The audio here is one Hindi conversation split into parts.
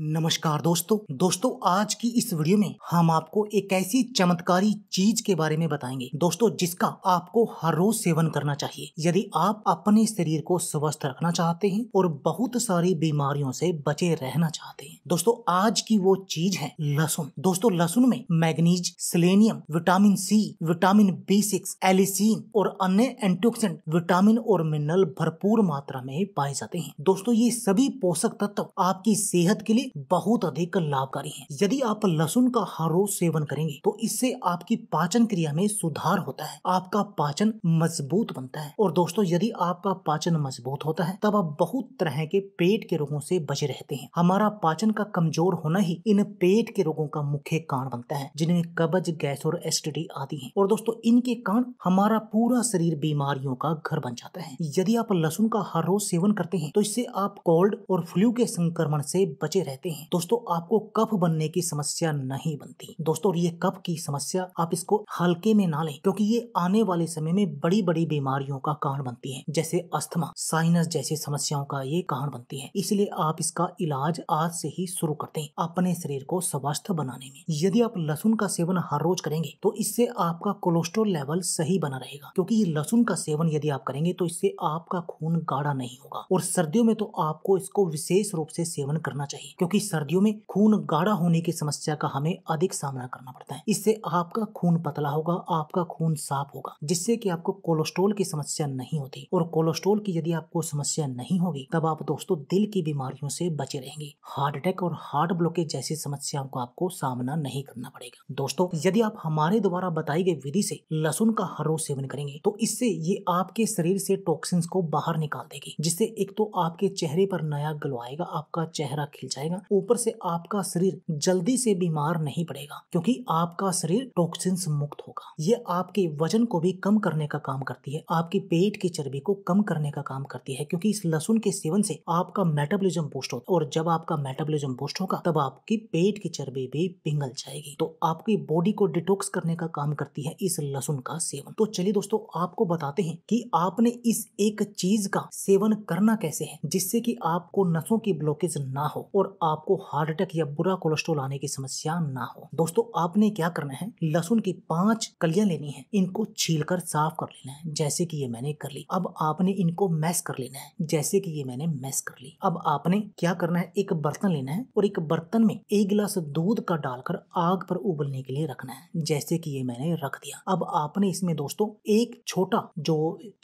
नमस्कार दोस्तों दोस्तों आज की इस वीडियो में हम आपको एक ऐसी चमत्कारी चीज के बारे में बताएंगे दोस्तों जिसका आपको हर रोज सेवन करना चाहिए यदि आप अपने शरीर को स्वस्थ रखना चाहते हैं और बहुत सारी बीमारियों से बचे रहना चाहते हैं दोस्तों आज की वो चीज है लहसुन दोस्तों लहसुन में manganese selenium vitamin C vitamin B six allicin और अन्य एंटोक्सेंट विटामिन और मिनरल भरपूर मात्रा में पाए जाते हैं दोस्तों ये सभी पोषक तत्व आपकी सेहत के लिए लिए बहुत अधिक लाभकारी है यदि आप लहसुन का हर रोज सेवन करेंगे तो इससे आपकी पाचन क्रिया में सुधार होता है आपका पाचन मजबूत बनता है और दोस्तों यदि आपका पाचन मजबूत होता है तब आप बहुत तरह के पेट के रोगों से बचे रहते हैं हमारा पाचन का कमजोर होना ही इन पेट के रोगों का मुख्य कारण बनता है जिनमें कब्ज गैस और एसिडिटी आती है और दोस्तों इनके कारण हमारा पूरा शरीर बीमारियों का घर बन जाता है यदि आप लहसुन का हर रोज सेवन करते हैं तो इससे आप कोल्ड और फ्लू के संक्रमण से बचे रहते रहते हैं दोस्तों आपको कफ बनने की समस्या नहीं बनती दोस्तों और ये कफ की समस्या आप इसको हल्के में ना लें क्योंकि ये आने वाले समय में बड़ी बड़ी बीमारियों का कारण बनती है जैसे अस्थमा साइनस जैसी समस्याओं का ये कारण बनती है इसलिए आप इसका इलाज आज से ही शुरू करते हैं अपने शरीर को स्वस्थ बनाने में यदि आप लहसुन का सेवन हर रोज करेंगे तो इससे आपका कोलेस्ट्रोल लेवल सही बना रहेगा क्योंकि ये लहसुन का सेवन यदि आप करेंगे तो इससे आपका खून गाढ़ा नहीं होगा और सर्दियों में तो आपको इसको विशेष रूप से सेवन करना चाहिए क्योंकि सर्दियों में खून गाढ़ा होने की समस्या का हमें अधिक सामना करना पड़ता है इससे आपका खून पतला होगा आपका खून साफ होगा जिससे कि आपको कोलेस्ट्रोल की समस्या नहीं होती और कोलेस्ट्रोल की यदि आपको समस्या नहीं होगी तब आप दोस्तों दिल की बीमारियों से बचे रहेंगे हार्ट अटैक और हार्ट ब्लॉकेज जैसी समस्याओं को आपको सामना नहीं करना पड़ेगा दोस्तों यदि आप हमारे द्वारा बताई गई विधि से लहसुन का हर रोज सेवन करेंगे तो इससे ये आपके शरीर से टॉक्सिन्स को बाहर निकाल देगी जिससे एक तो आपके चेहरे पर नया ग्लो आएगा आपका चेहरा खिल जाएगा रहेगा ऊपर से आपका शरीर जल्दी से बीमार नहीं पड़ेगा क्योंकि आपका शरीर टॉक्सिन मुक्त होगा ये आपके वजन को भी कम करने का काम करती है आपके पेट की चर्बी को कम करने का काम करती है क्योंकि इस लहसुन के सेवन से आपका मेटाबोलिज्म बूस्ट होता है और जब आपका मेटाबोलिज्म बूस्ट होगा तब आपकी पेट की चर्बी भी पिंगल जाएगी तो आपकी बॉडी को डिटॉक्स करने का काम करती है इस लहसुन का सेवन तो चलिए दोस्तों आपको बताते हैं कि आपने इस एक चीज का सेवन करना कैसे है जिससे कि आपको नसों की ब्लॉकेज ना हो और आपको हार्ट अटैक या बुरा कोलेस्ट्रोल आने की समस्या ना हो दोस्तों आपने क्या करना है लहसुन की पांच कलियां लेनी है इनको छील कर साफ कर लेना है जैसे कि ये मैंने कर ली अब आपने इनको मैश कर लेना है जैसे कि ये मैंने मैश कर ली अब आपने क्या करना है एक बर्तन लेना है और एक बर्तन में एक गिलास दूध का डालकर आग पर उबलने के लिए रखना है जैसे कि ये मैंने रख दिया अब आपने इसमें दोस्तों एक छोटा जो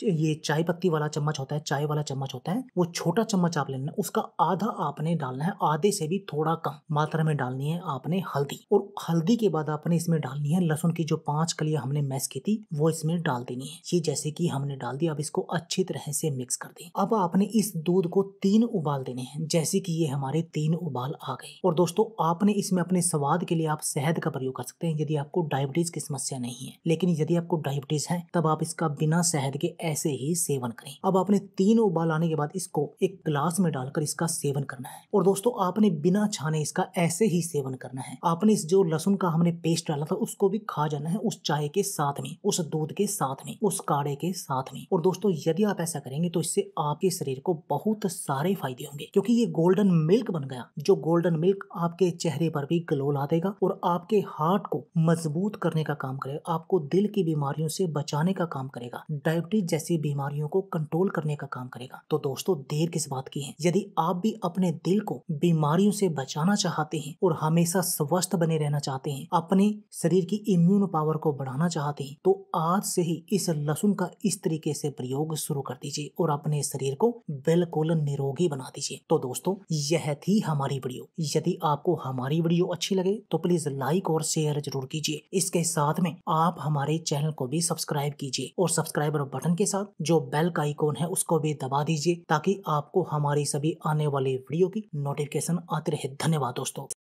ये चाय पत्ती वाला चम्मच होता है चाय वाला चम्मच होता है वो छोटा चम्मच आप लेना है उसका आधा आपने डालना है आधे आधे से भी थोड़ा कम मात्रा में डालनी है आपने हल्दी और हल्दी के बाद आपने इसमें डालनी है लहसुन की जो पांच कलिया हमने मैस की थी वो इसमें डाल देनी है ये जैसे की हमने डाल दिया अब इसको अच्छी तरह से मिक्स कर दी अब आपने इस दूध को तीन उबाल देने हैं जैसे की ये हमारे तीन उबाल आ गए और दोस्तों आपने इसमें अपने स्वाद के लिए आप शहद का प्रयोग कर सकते हैं यदि आपको डायबिटीज की समस्या नहीं है लेकिन यदि आपको डायबिटीज है तब आप इसका बिना शहद के ऐसे ही सेवन करें अब आपने तीन उबाल आने के बाद इसको एक ग्लास में डालकर इसका सेवन करना है और दोस्तों आप आपने बिना छाने इसका ऐसे ही सेवन करना है आपने इस जो लहसुन का हमने पेस्ट डाला था उसको भी खा जाना है उस चाय के साथ में उस दूध के साथ में उस काढ़े के साथ में और दोस्तों यदि आप ऐसा करेंगे तो इससे आपके शरीर को बहुत सारे फायदे होंगे क्योंकि ये गोल्डन मिल्क बन गया जो गोल्डन मिल्क आपके चेहरे पर भी ग्लो ला देगा और आपके हार्ट को मजबूत करने का काम करेगा आपको दिल की बीमारियों से बचाने का काम करेगा डायबिटीज जैसी बीमारियों को कंट्रोल करने का काम करेगा तो दोस्तों देर किस बात की है यदि आप भी अपने दिल को बीमार बीमारियों से बचाना चाहते हैं और हमेशा स्वस्थ बने रहना चाहते हैं अपने शरीर की इम्यून पावर को बढ़ाना चाहते हैं तो आज से ही इस लहसुन का इस तरीके से प्रयोग शुरू कर दीजिए और अपने शरीर को बिल्कुल निरोगी बना दीजिए तो दोस्तों यह थी हमारी वीडियो यदि आपको हमारी वीडियो अच्छी लगे तो प्लीज लाइक और शेयर जरूर कीजिए इसके साथ में आप हमारे चैनल को भी सब्सक्राइब कीजिए और सब्सक्राइबर बटन के साथ जो बेल का आइकॉन है उसको भी दबा दीजिए ताकि आपको हमारी सभी आने वाली वीडियो की नोटिफिकेशन सेशन आते रहे धन्यवाद दोस्तों